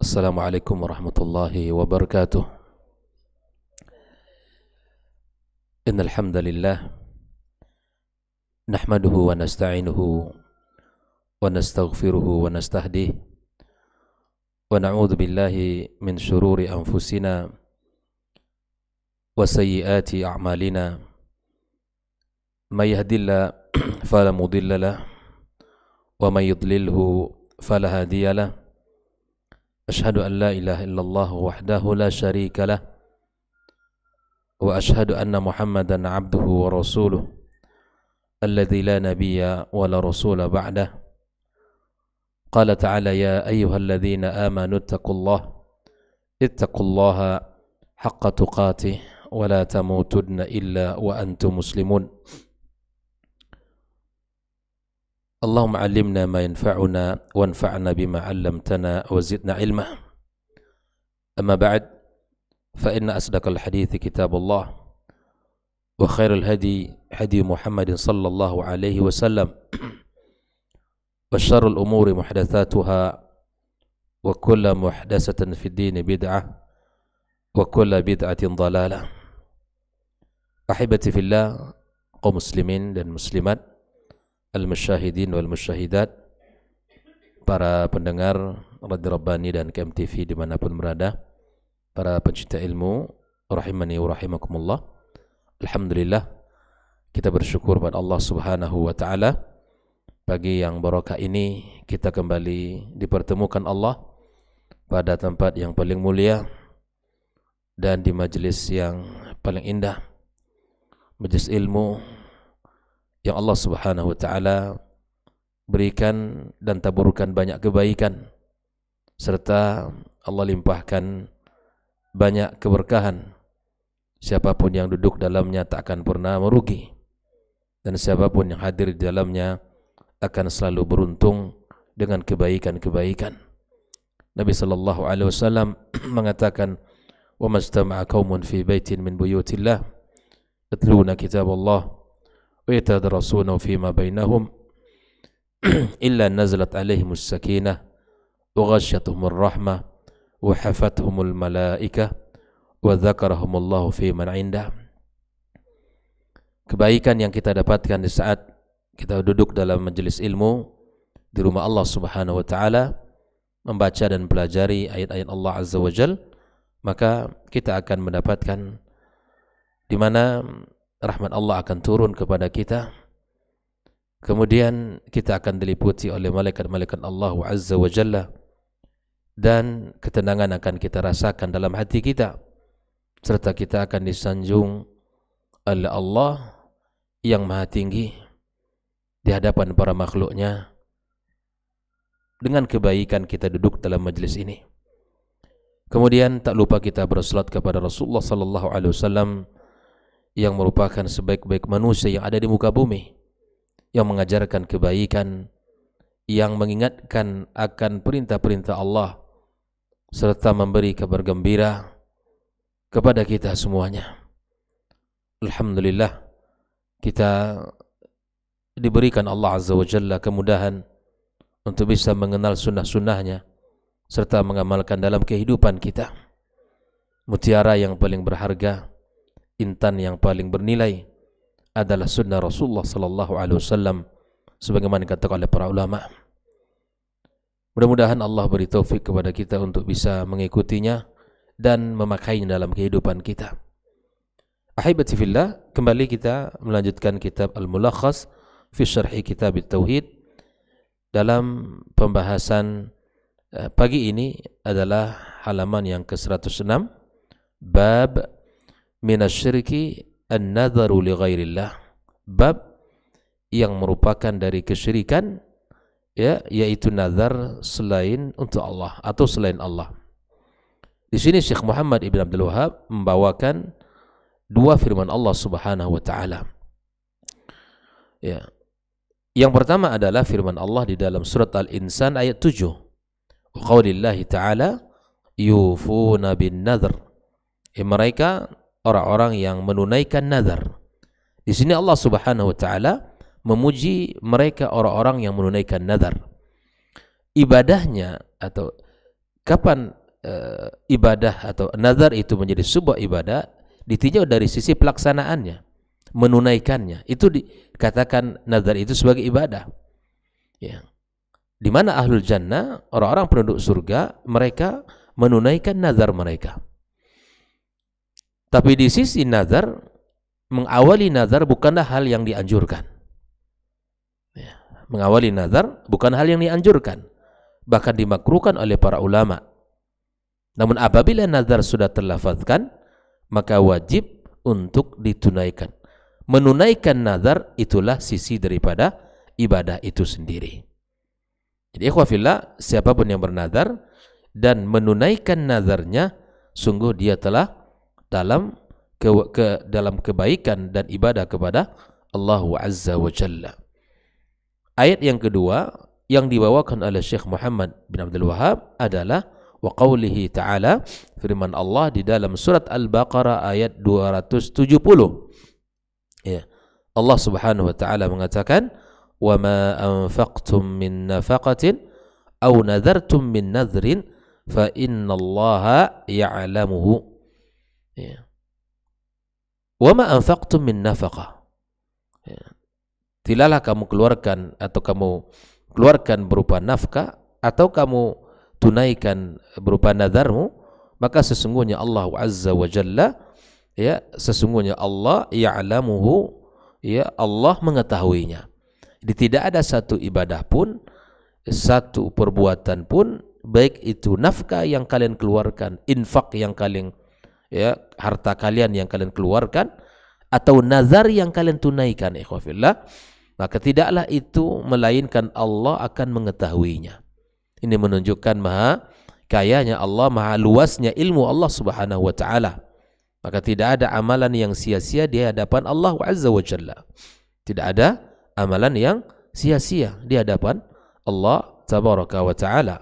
السلام عليكم ورحمة الله وبركاته إن الحمد لله نحمده ونستعينه ونستغفره ونستهديه ونعوذ بالله من شرور أنفسنا وسيئات أعمالنا من يهد الله فلا مضل له ومن يضلله فلا هادي له أشهد أن لا إله إلا الله وحده لا شريك له وأشهد أن محمدا عبده ورسوله الذي لا نبي ولا رسول بعده قال تعالى يا أيها الذين آمنوا اتقوا الله اتقوا الله حق تقاته ولا تموتن إلا وأنتم مسلمون اللهم علمنا ما ينفعنا وانفعنا بما علمتنا وزدنا علما أما بعد فإن أصدق الحديث كتاب الله وخير الهدي هدي محمد صلى الله عليه وسلم وشر الأمور محدثاتها وكل محدثة في الدين بدعة وكل بدعة ضلالة أحبتي في الله قوم مسلمين للمسلمات al-musyahidin wal-musyahidat, para pendengar Radio Rabbani dan KMTV dimanapun berada, para pencinta ilmu, rahimani wa rahimakumullah. Alhamdulillah, kita bersyukur pada Allah Subhanahu wa taala pagi yang barokah ini kita kembali dipertemukan Allah pada tempat yang paling mulia dan di majelis yang paling indah majelis ilmu yang Allah Subhanahu wa taala berikan dan taburkan banyak kebaikan serta Allah limpahkan banyak keberkahan siapapun yang duduk dalamnya tak akan pernah merugi dan siapapun yang hadir di dalamnya akan selalu beruntung dengan kebaikan-kebaikan Nabi sallallahu alaihi wasallam mengatakan wa majtama'a qaumun fi baitin min buyutillah Kitab Allah. ويتدرسون فيما بينهم إلا نزلت عليهم السكينة وغشتهم الرحمة وحفتهم الملائكة وذكرهم الله في من عنده Kebaikan yang kita dapatkan di saat kita duduk dalam majelis ilmu di rumah Allah Subhanahu wa taala membaca dan pelajari ayat-ayat Allah Azza wa Jalla maka kita akan mendapatkan di mana rahmat Allah akan turun kepada kita kemudian kita akan diliputi oleh malaikat-malaikat Allah Azza wa Jalla dan ketenangan akan kita rasakan dalam hati kita serta kita akan disanjung oleh Allah yang maha tinggi di hadapan para makhluknya dengan kebaikan kita duduk dalam majlis ini kemudian tak lupa kita bersolat kepada Rasulullah sallallahu alaihi wasallam yang merupakan sebaik-baik manusia yang ada di muka bumi yang mengajarkan kebaikan yang mengingatkan akan perintah-perintah Allah serta memberi kabar gembira kepada kita semuanya. Alhamdulillah kita diberikan Allah Azza wa Jalla kemudahan untuk bisa mengenal sunnah-sunnahnya serta mengamalkan dalam kehidupan kita. Mutiara yang paling berharga intan yang paling bernilai adalah sunnah Rasulullah sallallahu alaihi wasallam sebagaimana dikatakan oleh para ulama. Mudah-mudahan Allah beri taufik kepada kita untuk bisa mengikutinya dan memakainya dalam kehidupan kita. Ahibati fillah, kembali kita melanjutkan kitab Al-Mulakhas fi syarhi kitab Tauhid dalam pembahasan eh, pagi ini adalah halaman yang ke-106 bab minasyirki an-nadharu li ghairillah. Bab yang merupakan dari kesyirikan ya yaitu nazar selain untuk Allah atau selain Allah. Di sini Syekh Muhammad Ibn Abdul Wahab membawakan dua firman Allah Subhanahu wa taala. Ya. Yang pertama adalah firman Allah di dalam surat Al-Insan ayat 7. Qaulillahi ta'ala yufuna bin nadhr. Ya, mereka orang-orang yang menunaikan nazar. Di sini Allah Subhanahu wa taala memuji mereka orang-orang yang menunaikan nazar. Ibadahnya atau kapan e, ibadah atau nazar itu menjadi sebuah ibadah ditinjau dari sisi pelaksanaannya, menunaikannya. Itu dikatakan nazar itu sebagai ibadah. Ya. Di mana ahlul jannah, orang-orang penduduk surga, mereka menunaikan nazar mereka. Tapi di sisi nazar, mengawali nazar bukanlah hal yang dianjurkan. Ya. Mengawali nazar bukan hal yang dianjurkan, bahkan dimakruhkan oleh para ulama. Namun apabila nazar sudah terlafazkan, maka wajib untuk ditunaikan. Menunaikan nazar itulah sisi daripada ibadah itu sendiri. Jadi ikhwafillah, siapapun yang bernazar dan menunaikan nazarnya, sungguh dia telah dalam ke, ke dalam kebaikan dan ibadah kepada Allah Azza wa Jalla. Ayat yang kedua yang dibawakan oleh Syekh Muhammad bin Abdul Wahab adalah wa qawlihi ta'ala firman Allah di dalam surat Al-Baqarah ayat 270. Ya. Allah Subhanahu wa taala mengatakan wa ma anfaqtum min nafaqatin aw nadhartum min nadhrin fa innallaha ya'lamuhu. Ya. Wama anfaqtum min nafaqah. Ya. Tidaklah kamu keluarkan atau kamu keluarkan berupa nafkah atau kamu tunaikan berupa nadarmu maka sesungguhnya Allah Azza wa Jalla ya sesungguhnya Allah ya'lamuhu ya Allah mengetahuinya. Jadi tidak ada satu ibadah pun satu perbuatan pun baik itu nafkah yang kalian keluarkan, infak yang kalian ya harta kalian yang kalian keluarkan atau nazar yang kalian tunaikan ikhwafillah maka tidaklah itu melainkan Allah akan mengetahuinya ini menunjukkan maha kayanya Allah maha luasnya ilmu Allah Subhanahu wa taala maka tidak ada amalan yang sia-sia di hadapan Allah Azza wa Jalla tidak ada amalan yang sia-sia di hadapan Allah Tabaraka wa taala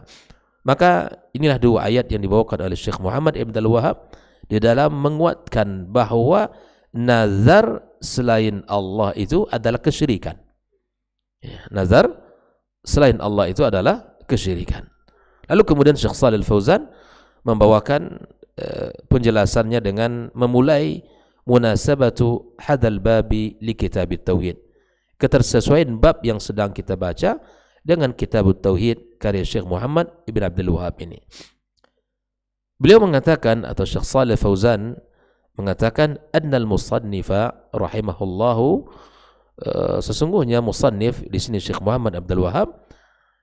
maka inilah dua ayat yang dibawakan oleh Syekh Muhammad Ibn Al-Wahab di dalam menguatkan bahawa nazar selain Allah itu adalah kesyirikan. Ya, nazar selain Allah itu adalah kesyirikan. Lalu kemudian Syekh Salil Fauzan membawakan uh, penjelasannya dengan memulai munasabatu hadal babi li kitab tauhid ketersesuaian bab yang sedang kita baca dengan kitab tauhid karya Syekh Muhammad Ibn Abdul Wahab ini. Beliau mengatakan atau Syekh Saleh Fauzan mengatakan annal musannifa rahimahullahu e, sesungguhnya musannif di sini Syekh Muhammad Abdul Wahab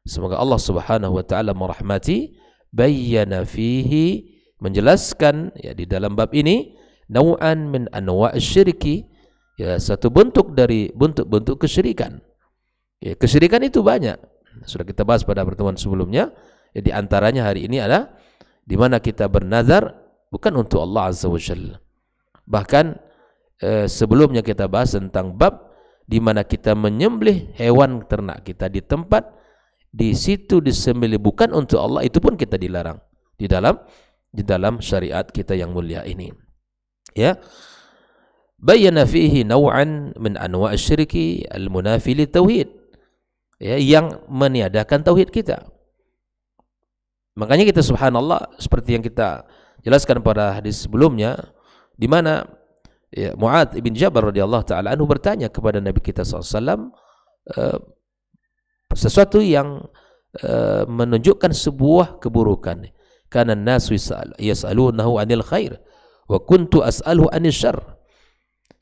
semoga Allah Subhanahu wa taala merahmati bayyana fihi menjelaskan ya di dalam bab ini nau'an min anwa' syirki ya satu bentuk dari bentuk-bentuk kesyirikan. Ya, kesyirikan itu banyak. Sudah kita bahas pada pertemuan sebelumnya. Ya, di antaranya hari ini ada di mana kita bernazar bukan untuk Allah Azza wa Jalla. Bahkan e, sebelumnya kita bahas tentang bab di mana kita menyembelih hewan ternak kita di tempat di situ disembelih bukan untuk Allah itu pun kita dilarang di dalam di dalam syariat kita yang mulia ini. Ya. Bayana fihi naw'an min anwa' syirki al-munafi li tauhid. Ya, yang meniadakan tauhid kita. Makanya kita subhanallah seperti yang kita jelaskan pada hadis sebelumnya di mana ya, Muad bin Jabal radhiyallahu taala anhu bertanya kepada Nabi kita SAW uh, eh, sesuatu yang uh, menunjukkan sebuah keburukan. Karena nas yas'alunahu anil khair wa kuntu as'aluhu anil syar.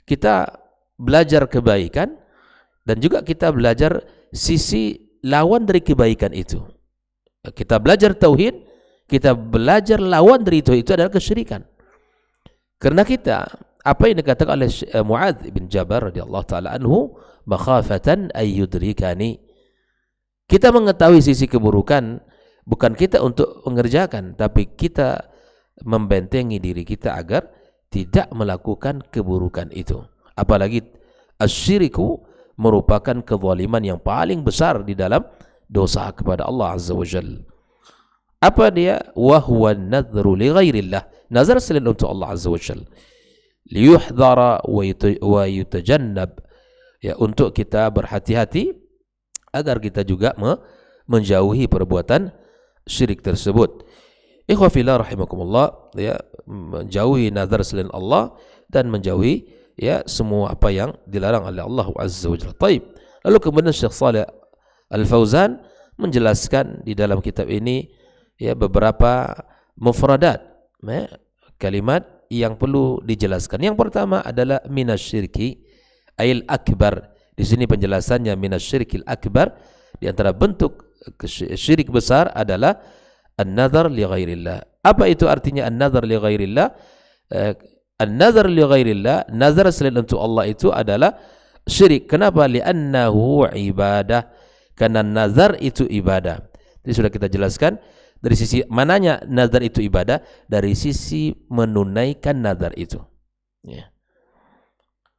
Kita belajar kebaikan dan juga kita belajar sisi lawan dari kebaikan itu kita belajar tauhid, kita belajar lawan dari itu itu adalah kesyirikan. Karena kita apa yang dikatakan oleh eh, Muadz bin Jabal radhiyallahu taala anhu, makhafatan ayyudrikani. Kita mengetahui sisi keburukan bukan kita untuk mengerjakan, tapi kita membentengi diri kita agar tidak melakukan keburukan itu. Apalagi asyiriku merupakan kezaliman yang paling besar di dalam dosa kepada Allah Azza wa Jal. Apa dia? Wahuwa nadhru li ghairillah. Nazar selain untuk Allah Azza wa Jal. Liyuhdara wa yutajannab. Ya, untuk kita berhati-hati agar kita juga me menjauhi perbuatan syirik tersebut. Ikhwafillah rahimakumullah ya menjauhi nazar selain Allah dan menjauhi ya semua apa yang dilarang oleh Allah Azza wa Jalla. Taib. Lalu kemudian Syekh Saleh Al-Fauzan menjelaskan di dalam kitab ini ya beberapa mufradat ya, kalimat yang perlu dijelaskan. Yang pertama adalah minasyirki ail akbar. Di sini penjelasannya minasyirkil akbar di antara bentuk syirik besar adalah an-nazar li ghairillah. Apa itu artinya an-nazar li ghairillah? Eh, an-nazar li ghairillah, nazar selain untuk Allah itu adalah syirik. Kenapa? Li'annahu ibadah karena nazar itu ibadah. Jadi sudah kita jelaskan dari sisi mananya nazar itu ibadah, dari sisi menunaikan nazar itu. Ya.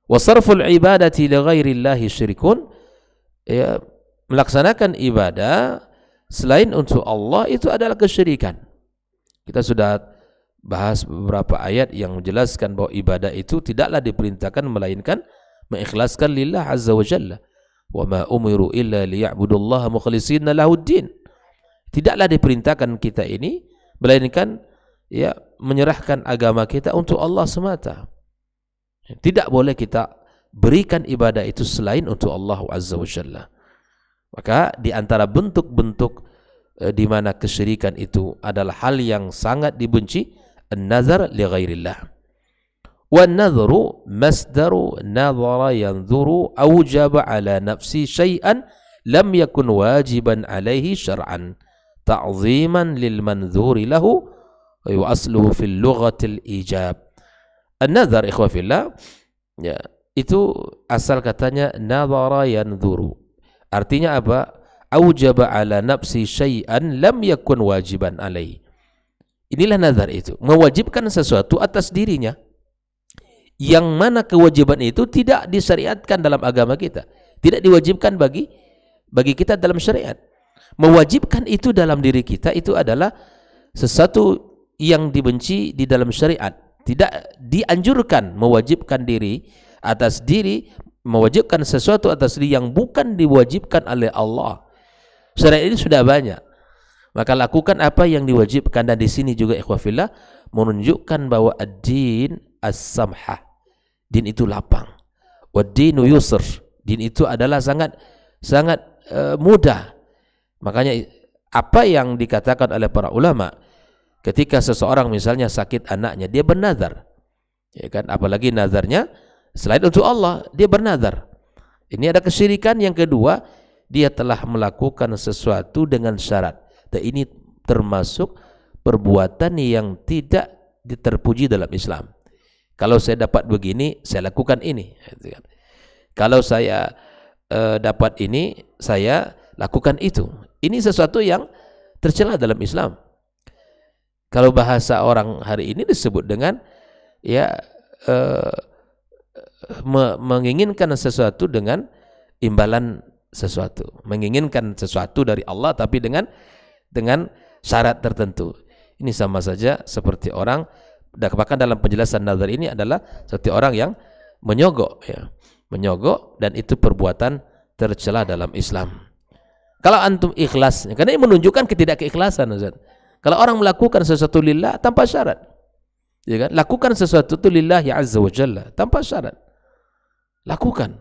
Wasarful ibadati li ghairillahi syirkun. Ya, melaksanakan ibadah selain untuk Allah itu adalah kesyirikan. Kita sudah bahas beberapa ayat yang menjelaskan bahwa ibadah itu tidaklah diperintahkan melainkan mengikhlaskan lillah azza wa jalla. wa ma umiru illa liya'budullaha mukhlishin lahuddin tidaklah diperintahkan kita ini melainkan ya menyerahkan agama kita untuk Allah semata tidak boleh kita berikan ibadah itu selain untuk Allah azza wajalla maka di antara bentuk-bentuk eh, di mana kesyirikan itu adalah hal yang sangat dibenci an-nazar li ghairillah والنذر مصدر نظر ينظر أوجب على نفسه شيئا لم يكن واجبا عليه شرعا تعظيما للمنذور له وأصله في اللغة الإيجاب النذر إخوة في الله itu asal katanya nadhara yanzuru artinya apa aujaba ala nafsi syai'an lam yakun wajiban alai inilah nazar itu mewajibkan sesuatu atas dirinya yang mana kewajiban itu tidak disyariatkan dalam agama kita tidak diwajibkan bagi bagi kita dalam syariat mewajibkan itu dalam diri kita itu adalah sesuatu yang dibenci di dalam syariat tidak dianjurkan mewajibkan diri atas diri mewajibkan sesuatu atas diri yang bukan diwajibkan oleh Allah syariat ini sudah banyak maka lakukan apa yang diwajibkan dan di sini juga ikhwafillah menunjukkan bahwa ad-din as-samhah Din itu lapang. Wadinu yusr. Din itu adalah sangat sangat e, mudah. Makanya apa yang dikatakan oleh para ulama ketika seseorang misalnya sakit anaknya, dia bernazar. Ya kan? Apalagi nazarnya selain untuk Allah, dia bernazar. Ini ada kesyirikan yang kedua, dia telah melakukan sesuatu dengan syarat. Dan ini termasuk perbuatan yang tidak terpuji dalam Islam. Kalau saya dapat begini, saya lakukan ini. Gitu kan. Kalau saya e, dapat ini, saya lakukan itu. Ini sesuatu yang tercela dalam Islam. Kalau bahasa orang hari ini disebut dengan ya e, me menginginkan sesuatu dengan imbalan sesuatu, menginginkan sesuatu dari Allah tapi dengan dengan syarat tertentu. Ini sama saja seperti orang bahkan dalam penjelasan nazar ini adalah seperti orang yang menyogok ya menyogok dan itu perbuatan tercela dalam Islam kalau antum ikhlas ya, karena ini menunjukkan ketidakikhlasan Ustaz kalau orang melakukan sesuatu lillah tanpa syarat ya kan lakukan sesuatu itu lillah ya azza wa jalla tanpa syarat lakukan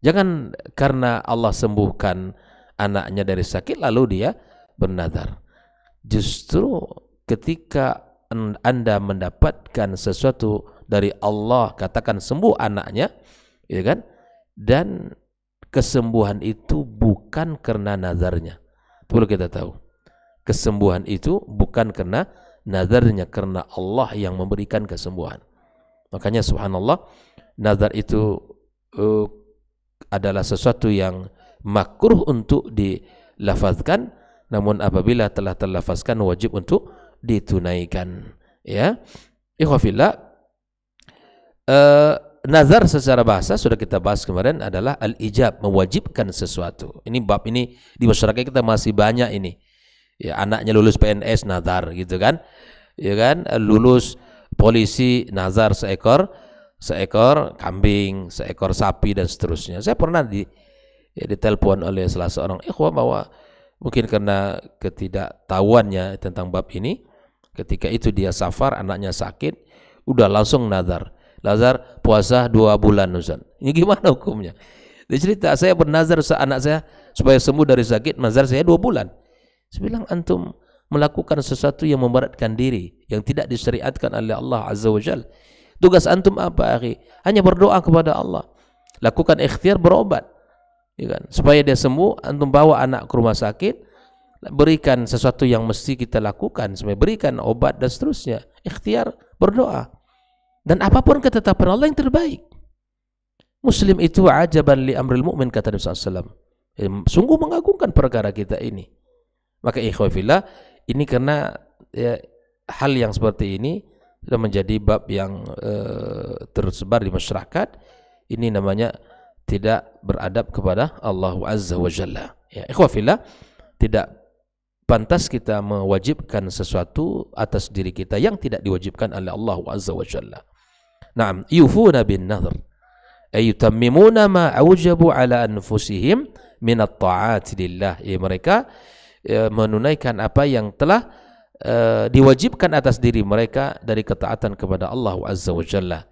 jangan karena Allah sembuhkan anaknya dari sakit lalu dia bernadar justru ketika anda mendapatkan sesuatu dari Allah, katakan sembuh anaknya, ya kan? Dan kesembuhan itu bukan karena nazarnya. perlu kita tahu. Kesembuhan itu bukan karena nazarnya, karena Allah yang memberikan kesembuhan. Makanya subhanallah, nazar itu uh, adalah sesuatu yang makruh untuk dilafazkan, namun apabila telah terlafazkan wajib untuk ditunaikan ya ikhwafillah uh, nazar secara bahasa sudah kita bahas kemarin adalah al-ijab mewajibkan sesuatu ini bab ini di masyarakat kita masih banyak ini ya anaknya lulus PNS nazar gitu kan ya kan lulus polisi nazar seekor seekor kambing seekor sapi dan seterusnya saya pernah di ya, ditelepon oleh salah seorang ikhwah bahwa mungkin karena ketidaktahuannya tentang bab ini Ketika itu dia safar, anaknya sakit, udah langsung nazar. Nazar puasa dua bulan Ustaz. Ini gimana hukumnya? Dia cerita, saya bernazar anak saya supaya sembuh dari sakit, nazar saya dua bulan. Saya bilang, antum melakukan sesuatu yang memberatkan diri, yang tidak disyariatkan oleh Allah Azza wa Jal. Tugas antum apa, akhi? Hanya berdoa kepada Allah. Lakukan ikhtiar berobat. Ya kan? Supaya dia sembuh, antum bawa anak ke rumah sakit, berikan sesuatu yang mesti kita lakukan sebagai berikan obat dan seterusnya ikhtiar berdoa dan apapun ketetapan Allah yang terbaik Muslim itu ajaban li amril mu'min kata Nabi SAW sungguh mengagumkan perkara kita ini maka ikhwafillah ini karena ya, hal yang seperti ini sudah menjadi bab yang eh, tersebar di masyarakat ini namanya tidak beradab kepada Allah Azza wa Jalla. Ya, ikhwafillah tidak pantas kita mewajibkan sesuatu atas diri kita yang tidak diwajibkan oleh Allah Azza wa Jalla. Naam, yufuna bin nadhr. Ay yutammimuna ma awjabu ala anfusihim min at-ta'ati lillah. Ya, mereka e, menunaikan apa yang telah e, diwajibkan atas diri mereka dari ketaatan kepada Allah Azza wa Jalla.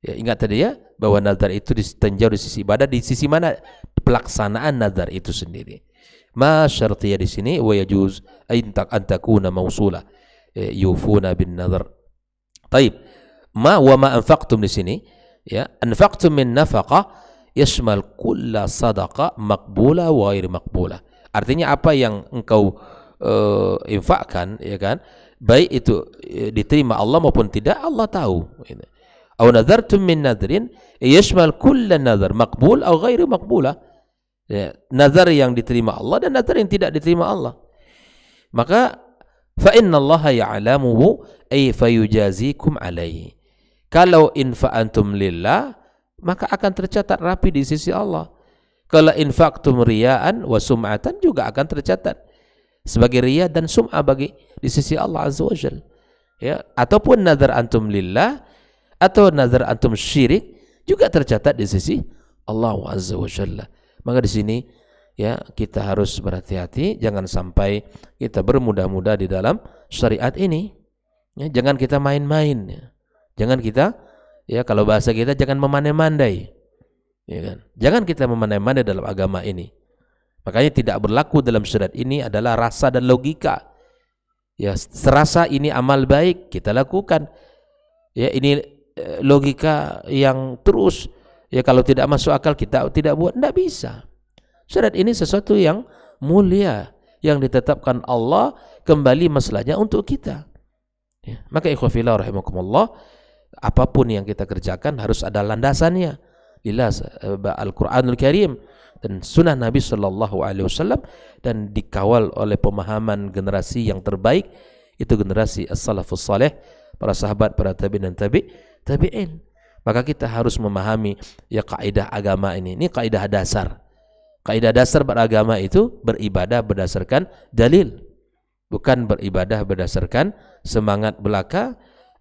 Ya, ingat tadi ya bahwa nazar itu ditinjau di sisi ibadah di sisi mana pelaksanaan nazar itu sendiri. ما syartiyah لسني ويجوز أن تكون موصولة يوفون بالنظر طيب ما وما أنفقتم لسني يا أنفقتم من نفقة يشمل كل صدقة مقبولة وغير مقبولة kulla sadaqah maqbula wa Artinya apa yang engkau uh, infakkan ya kan baik itu uh, diterima Allah maupun tidak Allah tahu Au nadartum min nadrin yashmal kulla nadar maqbul au ghairu maqbulah ya, nazar yang diterima Allah dan nazar yang tidak diterima Allah maka fa inna Allah ya'lamuhu ay fa yujazikum alaihi kalau infa'antum lillah maka akan tercatat rapi di sisi Allah kalau infaktum riyaan wa sum'atan juga akan tercatat sebagai riya dan sumah bagi di sisi Allah azza wajal ya ataupun nazar antum lillah atau nazar antum syirik juga tercatat di sisi Allah azza wa jalla Maka di sini ya kita harus berhati-hati jangan sampai kita bermudah-mudah di dalam syariat ini. Ya, jangan kita main-main. Ya. Jangan kita ya kalau bahasa kita jangan memandai-mandai. Ya kan? Jangan kita memandai-mandai dalam agama ini. Makanya tidak berlaku dalam syariat ini adalah rasa dan logika. Ya, serasa ini amal baik kita lakukan. Ya, ini eh, logika yang terus Ya kalau tidak masuk akal kita tidak buat, tidak bisa. Surat ini sesuatu yang mulia yang ditetapkan Allah kembali masalahnya untuk kita. Ya. Maka ikhwafillah rahimakumullah apapun yang kita kerjakan harus ada landasannya. Eh, Al-Quranul Karim dan sunnah Nabi Shallallahu Alaihi Wasallam dan dikawal oleh pemahaman generasi yang terbaik itu generasi as-salafus saleh para sahabat para tabi'in dan tabi'in maka kita harus memahami ya kaidah agama ini. Ini kaidah dasar. Kaidah dasar beragama itu beribadah berdasarkan dalil. Bukan beribadah berdasarkan semangat belaka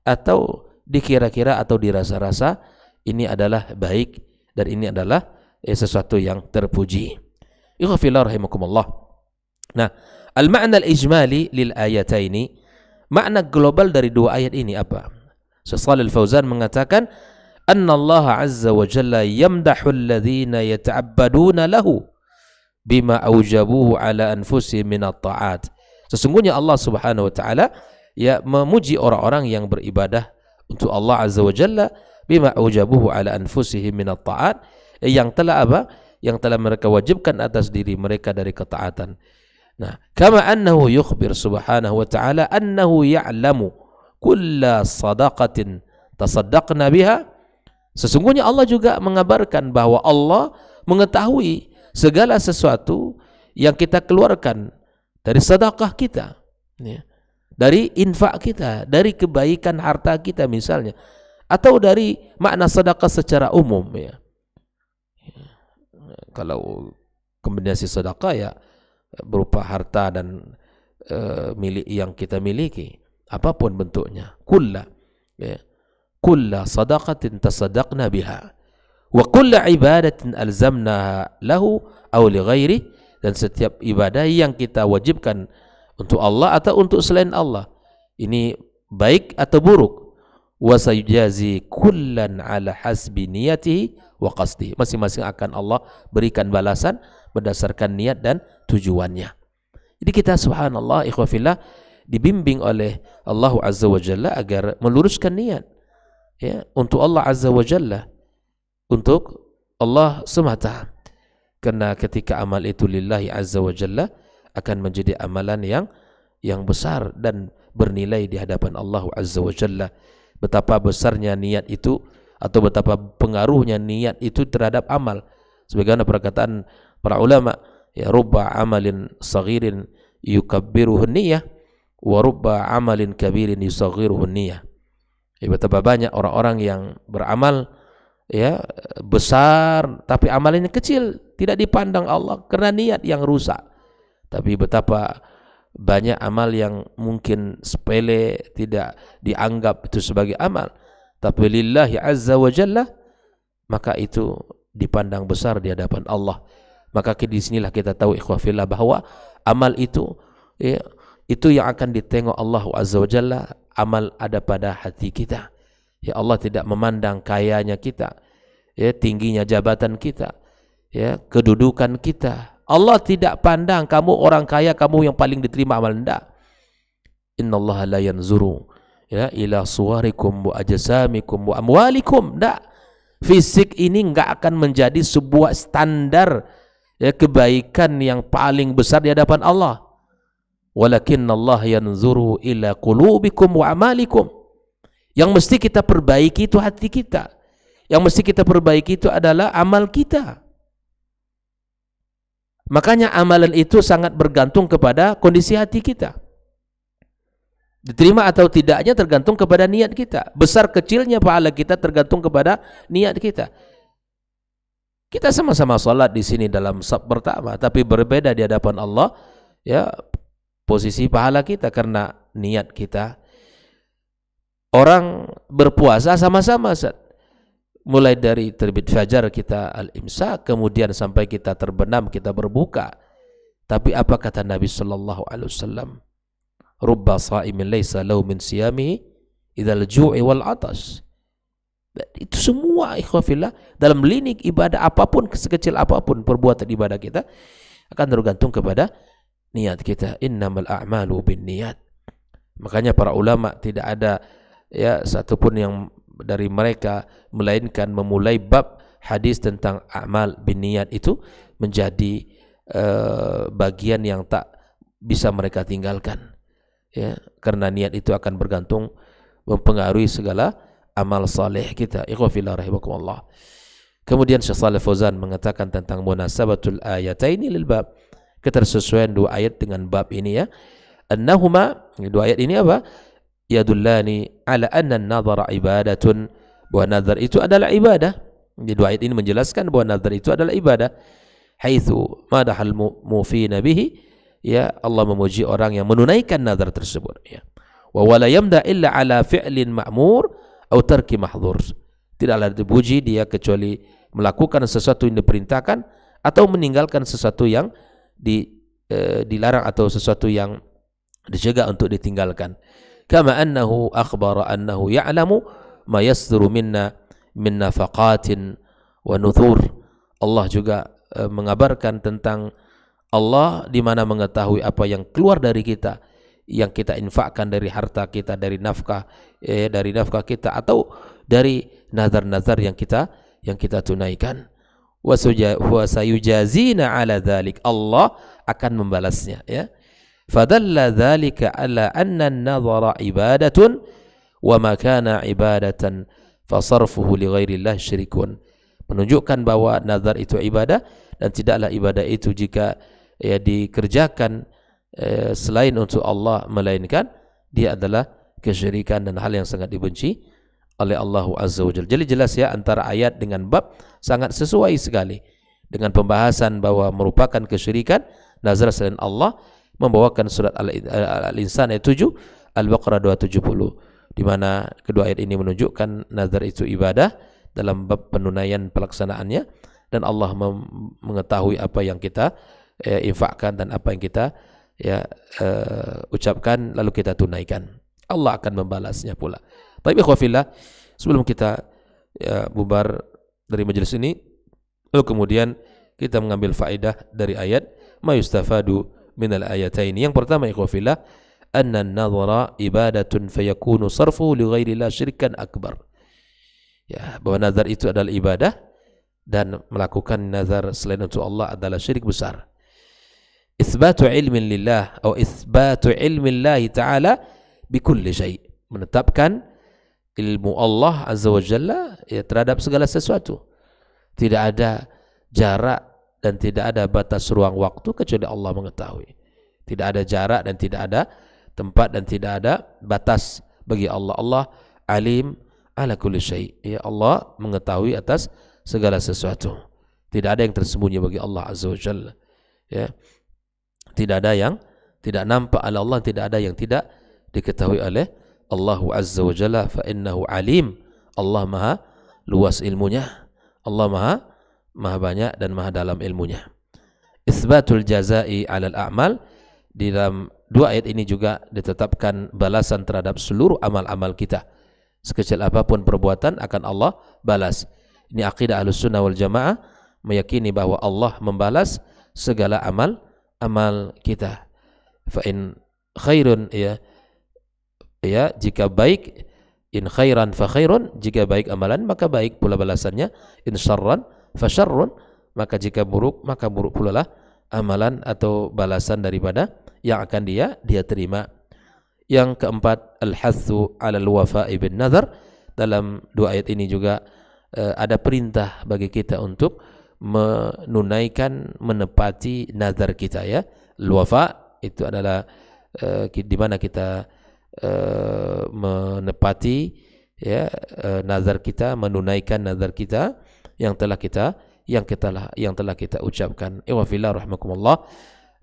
atau dikira-kira atau dirasa-rasa ini adalah baik dan ini adalah eh, sesuatu yang terpuji. Ikhafillah rahimakumullah. Nah, al-ma'na al-ijmali lil ayataini, makna global dari dua ayat ini apa? Syekh Fauzan mengatakan anna Allah azza wa jalla yamdahu alladhina yata'abbaduna lahu bima aujabuhu ala anfusihim min taat Sesungguhnya Allah Subhanahu wa taala ya memuji orang-orang yang beribadah untuk Allah azza wa jalla bima aujabuhu ala anfusihim min taat eh, yang telah apa? yang telah mereka wajibkan atas diri mereka dari ketaatan. Nah, kama annahu yukhbir subhanahu wa ta'ala annahu ya'lamu kulla sadaqatin tasaddaqna biha Sesungguhnya Allah juga mengabarkan bahwa Allah mengetahui segala sesuatu yang kita keluarkan dari sedekah kita, ya, dari infak kita, dari kebaikan harta kita misalnya, atau dari makna sedekah secara umum ya. Kalau kombinasi sedekah ya berupa harta dan uh, milik yang kita miliki, apapun bentuknya, kulla. Ya kulla sadaqatin tasadaqna biha wa kulla ibadatin alzamna lahu aw li ghairi dan setiap ibadah yang kita wajibkan untuk Allah atau untuk selain Allah ini baik atau buruk wa sayujazi kullan ala hasbi niyatihi wa qasdihi masing-masing akan Allah berikan balasan berdasarkan niat dan tujuannya jadi kita subhanallah ikhwafillah dibimbing oleh Allah Azza wa Jalla agar meluruskan niat ya untuk Allah Azza wa Jalla untuk Allah semata karena ketika amal itu lillahi Azza wa Jalla akan menjadi amalan yang yang besar dan bernilai di hadapan Allah Azza wa Jalla betapa besarnya niat itu atau betapa pengaruhnya niat itu terhadap amal sebagaimana perkataan para ulama ya rubba amalin saghirin yukabbiruhu niyah wa rubba amalin kabirin yusaghiruhu niyah Ya, betapa banyak orang-orang yang beramal ya besar tapi amalannya kecil, tidak dipandang Allah karena niat yang rusak. Tapi betapa banyak amal yang mungkin sepele tidak dianggap itu sebagai amal tapi lillahi azza wa jalla maka itu dipandang besar di hadapan Allah maka di sinilah kita tahu ikhwafillah bahwa amal itu ya, itu yang akan ditengok Allah azza wa jalla amal ada pada hati kita. Ya Allah tidak memandang kayanya kita, ya tingginya jabatan kita, ya kedudukan kita. Allah tidak pandang kamu orang kaya, kamu yang paling diterima amal ndak. Innallaha la yanzuru ya ila suwarikum wa ajsamikum wa amwalikum. Ndak. Fisik ini enggak akan menjadi sebuah standar ya kebaikan yang paling besar di hadapan Allah walakin Allah yanzuru ila qulubikum wa amalikum yang mesti kita perbaiki itu hati kita yang mesti kita perbaiki itu adalah amal kita makanya amalan itu sangat bergantung kepada kondisi hati kita diterima atau tidaknya tergantung kepada niat kita besar kecilnya pahala kita tergantung kepada niat kita kita sama-sama sholat di sini dalam sub pertama tapi berbeda di hadapan Allah ya posisi pahala kita karena niat kita. Orang berpuasa sama-sama Mulai dari terbit fajar kita al imsa kemudian sampai kita terbenam, kita berbuka. Tapi apa kata Nabi sallallahu alaihi wasallam? Rubba shaimin laisa lahu min siyami idzal ju'i wal atas. Itu semua ikhwafillah dalam lini ibadah apapun sekecil apapun perbuatan ibadah kita akan tergantung kepada niat kita innamal a'malu bin niat makanya para ulama tidak ada ya satupun yang dari mereka melainkan memulai bab hadis tentang amal bin niat itu menjadi uh, bagian yang tak bisa mereka tinggalkan ya karena niat itu akan bergantung mempengaruhi segala amal saleh kita ikhwafillah rahimakumullah kemudian Syekh Saleh Fauzan mengatakan tentang munasabatul ayataini lil bab ketersesuaian dua ayat dengan bab ini ya. Annahuma dua ayat ini apa? Yadullani ala anna nadhara ibadatun bahwa nazar itu adalah ibadah. Jadi dua ayat ini menjelaskan bahwa nazar itu adalah ibadah. Haitsu madahal mufina bihi ya Allah memuji orang yang menunaikan nazar tersebut ya. Wa wala yamda illa ala fi'lin ma'mur atau tarki mahdzur. Tidaklah dipuji dia kecuali melakukan sesuatu yang diperintahkan atau meninggalkan sesuatu yang di, e, dilarang atau sesuatu yang dicegah untuk ditinggalkan. Kama annahu akhbara annahu ya'lamu ma yasduru minna min nafaqatin wa nuthur. Allah juga e, mengabarkan tentang Allah di mana mengetahui apa yang keluar dari kita yang kita infakkan dari harta kita dari nafkah eh, dari nafkah kita atau dari nazar-nazar yang kita yang kita tunaikan wa sayujazina ala dhalik. Allah akan membalasnya ya. Fadalla dhalika ala anna an-nadhara ibadatun wa ma kana ibadatan fasarfuhu li ghairillah syirikun. Menunjukkan bahwa nazar itu ibadah dan tidaklah ibadah itu jika ya dikerjakan eh, selain untuk Allah melainkan dia adalah kesyirikan dan hal yang sangat dibenci oleh Allah Azza wa Jadi jelas ya antara ayat dengan bab sangat sesuai sekali dengan pembahasan bahwa merupakan kesyirikan nazar selain Allah membawakan surat Al-Insan ayat 7 Al-Baqarah 270 di mana kedua ayat ini menunjukkan nazar itu ibadah dalam bab penunaian pelaksanaannya dan Allah mengetahui apa yang kita ya, infakkan dan apa yang kita ya uh, ucapkan lalu kita tunaikan Allah akan membalasnya pula tapi ikhwafillah, sebelum kita ya, bubar dari majelis ini, lalu kemudian kita mengambil faedah dari ayat ma yustafadu minal ayataini. Yang pertama ikhwafillah, anna nadhara ibadatun fayakunu sarfu li ghairillah syirkan akbar. Ya, bahwa nazar itu adalah ibadah dan melakukan nazar selain untuk Allah adalah syirik besar. Isbatu ilmin lillah atau isbatu ilmin Allah Ta'ala bikulli syai. Menetapkan ilmu Allah Azza wa Jalla ya, terhadap segala sesuatu. Tidak ada jarak dan tidak ada batas ruang waktu kecuali Allah mengetahui. Tidak ada jarak dan tidak ada tempat dan tidak ada batas bagi Allah. Allah alim ala kulli syai. Ya Allah mengetahui atas segala sesuatu. Tidak ada yang tersembunyi bagi Allah Azza wa Jalla. Ya. Tidak ada yang tidak nampak oleh Allah, tidak ada yang tidak diketahui oleh Allahu Azza wa Jalla fa innahu alim. Allah maha luas ilmunya. Allah maha maha banyak dan maha dalam ilmunya. Isbatul jazai alal a'mal di dalam dua ayat ini juga ditetapkan balasan terhadap seluruh amal-amal kita. Sekecil apapun perbuatan akan Allah balas. Ini akidah ahlus sunnah wal jamaah meyakini bahwa Allah membalas segala amal amal kita. Fa in khairun ya ya jika baik in khairan fa khairun jika baik amalan maka baik pula balasannya in syarran fa syarrun maka jika buruk maka buruk pula lah amalan atau balasan daripada yang akan dia dia terima yang keempat al-hathu 'alal wafa'i ibn nazar dalam dua ayat ini juga uh, ada perintah bagi kita untuk menunaikan menepati nazar kita ya. luafa itu adalah uh, di mana kita Eh, menepati ya eh, nazar kita, menunaikan nazar kita yang telah kita yang kita yang telah kita ucapkan. Iwafillah rahmakumullah.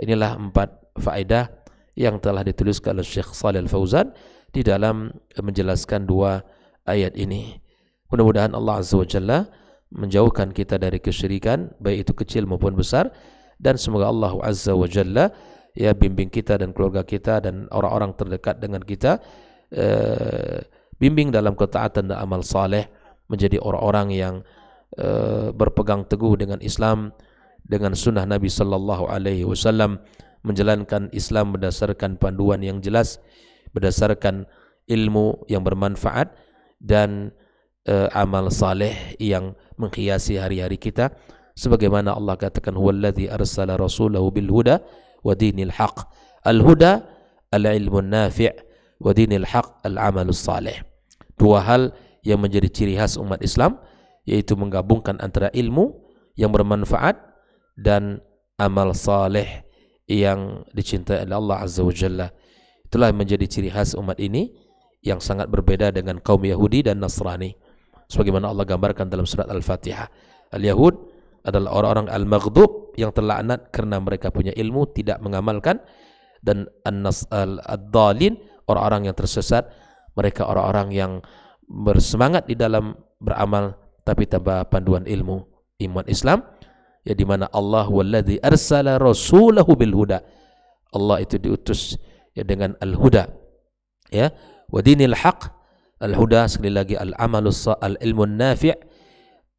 Inilah empat faedah yang telah dituliskan oleh Syekh Shalal Fauzan di dalam menjelaskan dua ayat ini. Mudah-mudahan Allah Azza wa Jalla menjauhkan kita dari kesyirikan baik itu kecil maupun besar dan semoga Allah Azza wa Jalla ya bimbing kita dan keluarga kita dan orang-orang terdekat dengan kita eh, bimbing dalam ketaatan dan amal saleh menjadi orang-orang yang eh, berpegang teguh dengan Islam dengan sunnah Nabi sallallahu alaihi wasallam menjalankan Islam berdasarkan panduan yang jelas berdasarkan ilmu yang bermanfaat dan eh, amal saleh yang menghiasi hari-hari kita sebagaimana Allah katakan huwallazi arsala rasulahu bil huda wa dinil haq al-huda al ilmu nafi' wa dinil haq al-amalus salih dua hal yang menjadi ciri khas umat Islam yaitu menggabungkan antara ilmu yang bermanfaat dan amal saleh yang dicintai oleh Allah Azza wa Jalla telah menjadi ciri khas umat ini yang sangat berbeda dengan kaum Yahudi dan Nasrani sebagaimana Allah gambarkan dalam surat Al-Fatihah Al-Yahud adalah orang-orang al-maghdub yang terlaknat karena mereka punya ilmu tidak mengamalkan dan an-nas al-dhalin orang-orang yang tersesat mereka orang-orang yang bersemangat di dalam beramal tapi tanpa panduan ilmu iman Islam ya di mana Allah wallazi arsala rasulahu bil huda Allah itu diutus ya dengan al huda ya wa dinil haq al huda sekali lagi al amalu al ilmun nafi'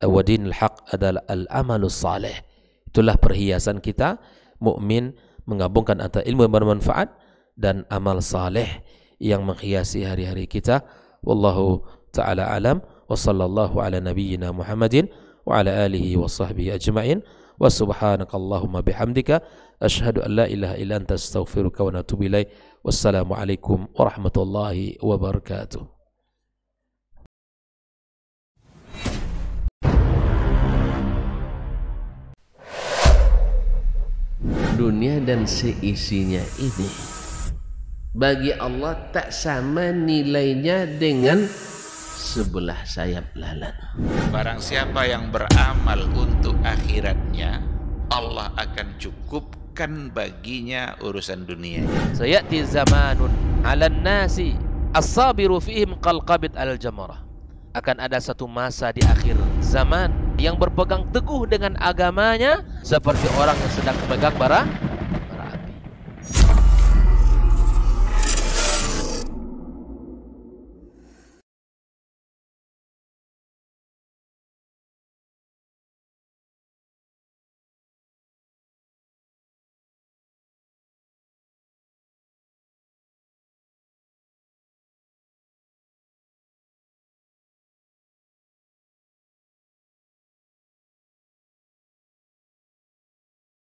wadin al-haq adalah al-amalus salih. Itulah perhiasan kita mukmin menggabungkan antara ilmu yang bermanfaat dan amal salih yang menghiasi hari-hari kita. Wallahu taala alam wa sallallahu ala nabiyyina Muhammadin wa ala alihi wa sahbihi ajma'in wa subhanakallahumma bihamdika ashhadu an la ilaha illa anta astaghfiruka wa natubu ilaik. Wassalamu alaikum warahmatullahi wabarakatuh. dunia dan seisinya ini bagi Allah tak sama nilainya dengan sebelah sayap lalat. Barang siapa yang beramal untuk akhiratnya, Allah akan cukupkan baginya urusan dunia. Sayati zamanun 'alan nasi as-sabiru fihim qalqabit al-jamrah akan ada satu masa di akhir zaman yang berpegang teguh dengan agamanya seperti orang yang sedang memegang bara